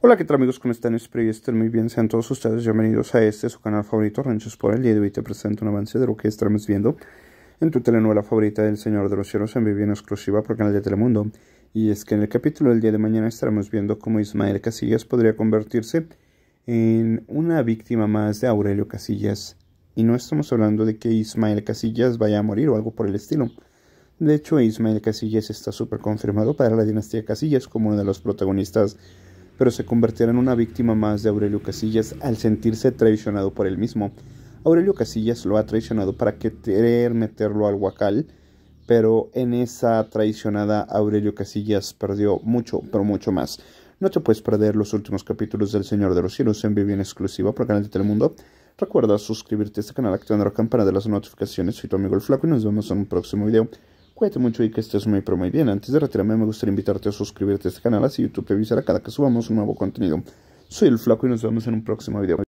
Hola, ¿qué tal amigos? ¿Cómo están? Espero que estén muy bien. Sean todos ustedes bienvenidos a este su canal favorito, Ranchos por el día de hoy te presento un avance de lo que estaremos viendo en tu telenovela favorita del Señor de los Cielos en vivienda en exclusiva por canal de Telemundo. Y es que en el capítulo del día de mañana estaremos viendo cómo Ismael Casillas podría convertirse en una víctima más de Aurelio Casillas. Y no estamos hablando de que Ismael Casillas vaya a morir o algo por el estilo. De hecho, Ismael Casillas está súper confirmado para la dinastía Casillas como uno de los protagonistas pero se convertirá en una víctima más de Aurelio Casillas al sentirse traicionado por él mismo. Aurelio Casillas lo ha traicionado para querer meterlo al huacal, pero en esa traicionada Aurelio Casillas perdió mucho, pero mucho más. No te puedes perder los últimos capítulos del Señor de los Cielos en vivo en exclusiva por Canal de Telemundo. Recuerda suscribirte a este canal, activando la campana de las notificaciones. Soy tu amigo el Flaco y nos vemos en un próximo video. Cuídate mucho y que estés muy pero muy bien. Antes de retirarme me gustaría invitarte a suscribirte a este canal, así YouTube te avisará cada que subamos un nuevo contenido. Soy el Flaco y nos vemos en un próximo video.